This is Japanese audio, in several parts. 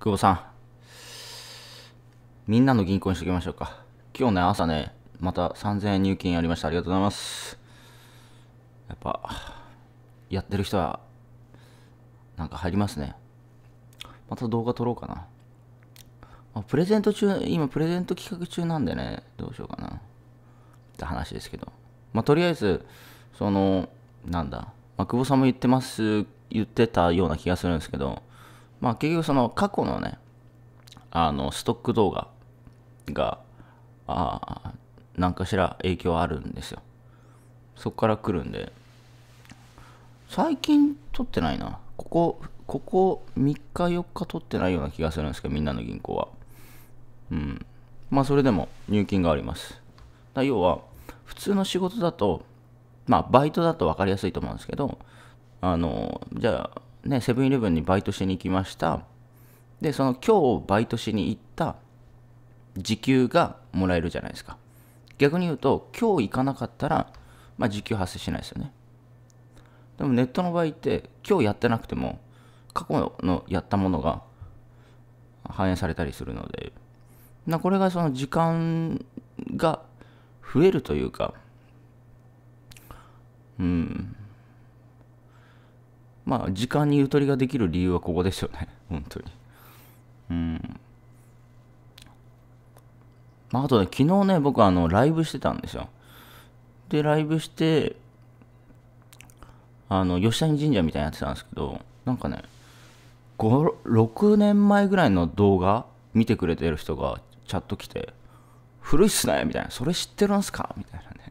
久保さん。みんなの銀行にしときましょうか。今日ね、朝ね、また3000円入金やりました。ありがとうございます。やっぱ、やってる人は、なんか入りますね。また動画撮ろうかな。まプレゼント中、今プレゼント企画中なんでね、どうしようかな。って話ですけど。まあ、とりあえず、その、なんだ、まあ、久保さんも言ってます、言ってたような気がするんですけど、まあ結局その過去のね、あの、ストック動画が、ああ、何かしら影響あるんですよ。そこから来るんで、最近撮ってないな。ここ、ここ3日4日撮ってないような気がするんですけど、みんなの銀行は。うん。まあそれでも入金があります。だ要は、普通の仕事だと、まあバイトだと分かりやすいと思うんですけど、あの、じゃあ、ね、セブンイレブンにバイトしに行きました。で、その今日バイトしに行った時給がもらえるじゃないですか。逆に言うと、今日行かなかったら、まあ、時給発生しないですよね。でもネットの場合って、今日やってなくても、過去のやったものが反映されたりするので、なこれがその時間が増えるというか、うん、まあ、時間にゆとりができる理由はここですよね。本当に。うん。まあ、あとね、昨日ね、僕、あの、ライブしてたんですよ。で、ライブして、あの、吉谷神社みたいにやってたんですけど、なんかね、5、6年前ぐらいの動画見てくれてる人がチャット来て、古いっすねみたいな、それ知ってるんすかみたいなね。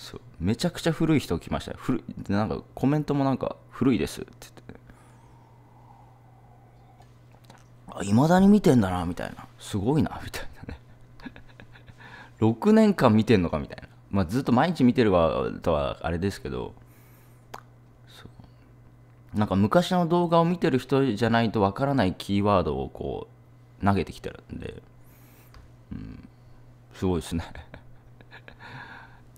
そうめちゃくちゃ古い人来ました古なんかコメントもなんか古いですって言っていまだに見てんだなみたいなすごいなみたいなね6 年間見てんのかみたいなまあずっと毎日見てるわとはあれですけどなんか昔の動画を見てる人じゃないとわからないキーワードをこう投げてきてるんで、うん、すごいですね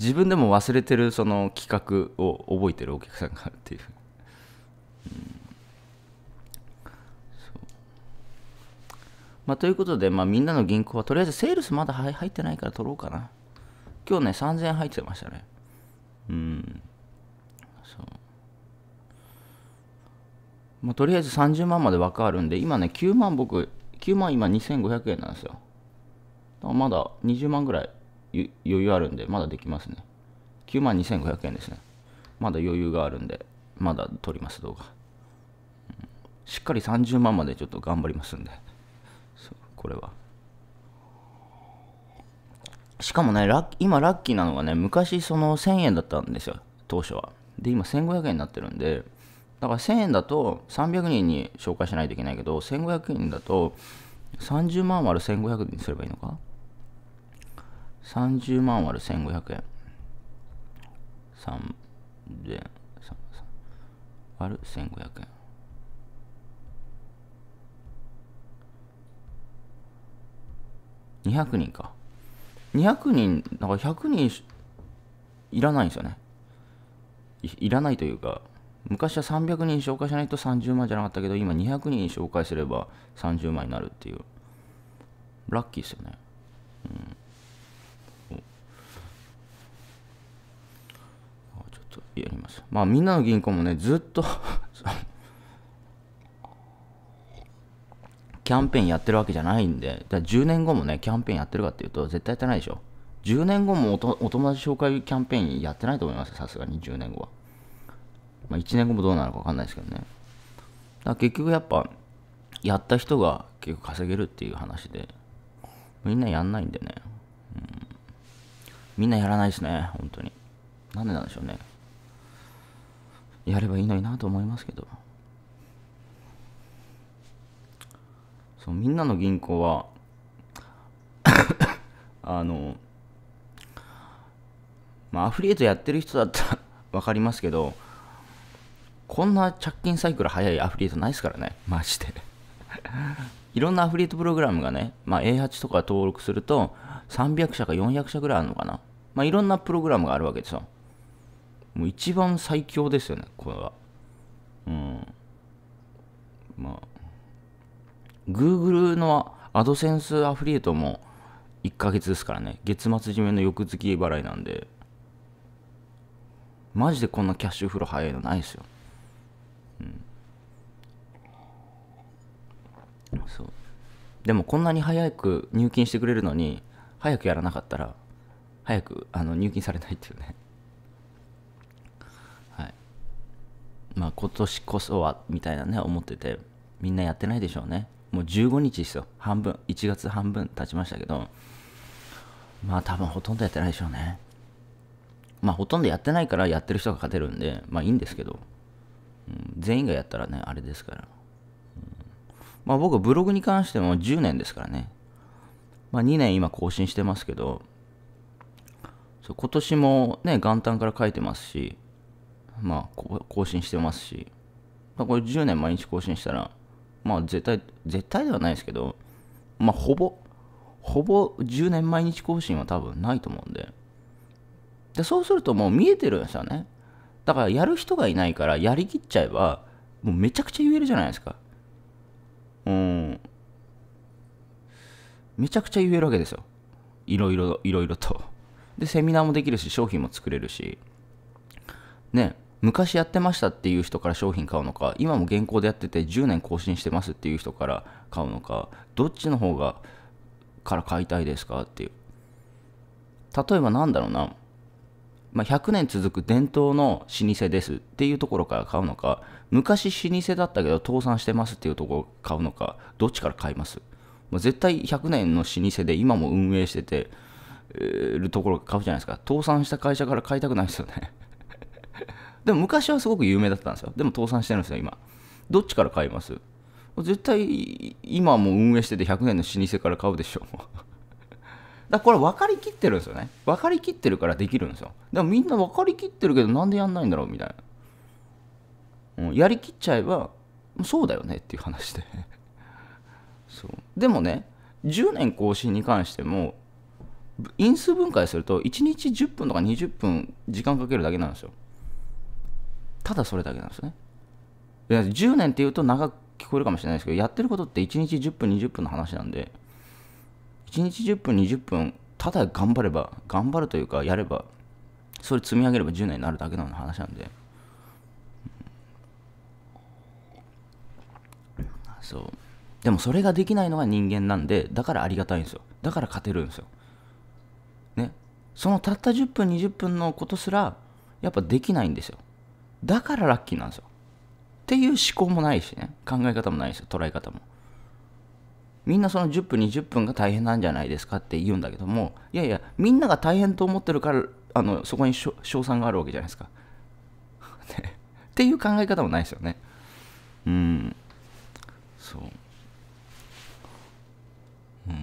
自分でも忘れてるその企画を覚えてるお客さんがあるっていう、うんまあ、ということで、まあ、みんなの銀行はとりあえずセールスまだ入ってないから取ろうかな。今日ね、3000円入ってましたね。うん。そう。まあ、とりあえず30万まで分かるんで、今ね、9万僕、9万今2500円なんですよ。まだ20万ぐらい余裕あるんで、まだできますね。9万2500円ですね。まだ余裕があるんで、まだ撮ります、動画。うしっかり30万までちょっと頑張りますんで、これは。しかもね、ラッ今ラッキーなのがね、昔その1000円だったんですよ、当初は。で、今1500円になってるんで、だから1000円だと300人に紹介しないといけないけど、1500円だと30万割る1500にすればいいのか30万割る1500円。3000円。割る1500円。200人か。200人、だから100人いらないんですよねい。いらないというか、昔は300人紹介しないと30万じゃなかったけど、今200人紹介すれば30万になるっていう。ラッキーですよね。うんやります。まあ、みんなの銀行もね、ずっとキャンペーンやってるわけじゃないんで、だ10年後もね、キャンペーンやってるかっていうと、絶対やってないでしょ。10年後もおとお友達紹介キャンペーンやってないと思いますさすがに10年後は。まあ、1年後もどうなるか分かんないですけどね。だ結局やっぱ、やった人が結局稼げるっていう話で、みんなやんないんでね。うん、みんなやらないですね、本当に。なんでなんでしょうね。やればいいのになと思いますけどそうみんなの銀行は あのまあアフリエイトやってる人だったら分 かりますけどこんな着金サイクル早いアフリエイトないですからねマジで いろんなアフリエイトプログラムがね、まあ、A8 とか登録すると300社か400社ぐらいあるのかな、まあ、いろんなプログラムがあるわけですよもう一番最強ですよね、これは。うん。まあ、Google のアドセンスアフリエイトも1ヶ月ですからね、月末締めの翌月払いなんで、マジでこんなキャッシュフロー早いのないですよ。うん。そう。でもこんなに早く入金してくれるのに、早くやらなかったら、早くあの入金されないっていうね。まあ、今年こそはみたいなね思っててみんなやってないでしょうねもう15日ですよ半分1月半分経ちましたけどまあ多分ほとんどやってないでしょうねまあほとんどやってないからやってる人が勝てるんでまあいいんですけど、うん、全員がやったらねあれですから、うん、まあ僕ブログに関しても10年ですからねまあ2年今更新してますけどそう今年もね元旦から書いてますしまあ、更新してますし、まあ、これ10年毎日更新したら、まあ、絶対、絶対ではないですけど、まあ、ほぼ、ほぼ10年毎日更新は多分ないと思うんで。で、そうするともう見えてるんですよね。だからやる人がいないからやりきっちゃえば、もうめちゃくちゃ言えるじゃないですか。うん。めちゃくちゃ言えるわけですよ。いろいろ、いろいろと。で、セミナーもできるし、商品も作れるし。ね。昔やってましたっていう人から商品買うのか今も現行でやってて10年更新してますっていう人から買うのかどっちの方がから買いたいですかっていう例えばなんだろうな、まあ、100年続く伝統の老舗ですっていうところから買うのか昔老舗だったけど倒産してますっていうところ買うのかどっちから買います絶対100年の老舗で今も運営してて、えー、るところ買うじゃないですか倒産した会社から買いたくないですよねでも昔はすごく有名だったんですよ。でも倒産してるんですよ、今。どっちから買います絶対、今も運営してて100年の老舗から買うでしょ。だこれ分かりきってるんですよね。分かりきってるからできるんですよ。でもみんな分かりきってるけど、なんでやんないんだろうみたいな。うん、やりきっちゃえば、そうだよねっていう話で そう。でもね、10年更新に関しても、因数分解すると、1日10分とか20分時間かけるだけなんですよ。ただそれだけなんですね。10年っていうと長く聞こえるかもしれないですけど、やってることって1日10分、20分の話なんで、1日10分、20分、ただ頑張れば、頑張るというか、やれば、それ積み上げれば10年になるだけの話なんで。そうでもそれができないのが人間なんでだからありがたいんですよだから勝てるんですよねそのたった10分20分のことすらやっぱできないんですよだからラッキーなんですよ。っていう思考もないしね。考え方もないですよ。捉え方も。みんなその10分、20分が大変なんじゃないですかって言うんだけども、いやいや、みんなが大変と思ってるから、あのそこに賞賛があるわけじゃないですか。っていう考え方もないですよね。うん。そう。うん。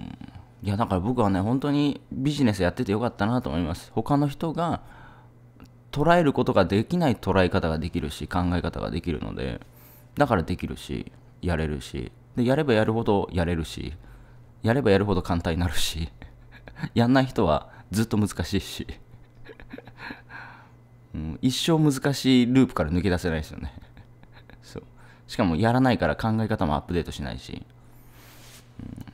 いや、だから僕はね、本当にビジネスやっててよかったなと思います。他の人が捉えることができない捉え方ができるし考え方ができるのでだからできるしやれるしでやればやるほどやれるしやればやるほど簡単になるし やんない人はずっと難しいし うん、一生難しいループから抜け出せないですよね そうしかもやらないから考え方もアップデートしないし、うん、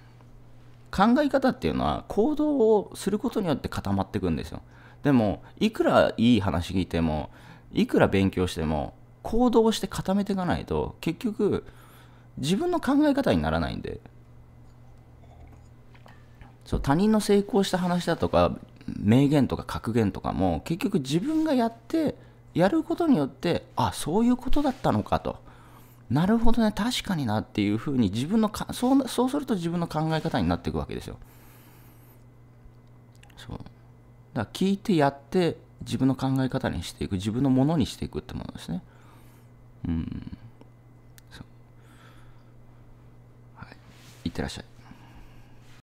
考え方っていうのは行動をすることによって固まっていくんですよでもいくらいい話聞いてもいくら勉強しても行動して固めていかないと結局自分の考え方にならないんでそう他人の成功した話だとか名言とか格言とかも結局自分がやってやることによってあそういうことだったのかとなるほどね確かになっていうふうに自分のかそうそうすると自分の考え方になっていくわけですよそうだから聞いてやって自分の考え方にしていく自分のものにしていくってものですねうんそうはいいってらっしゃい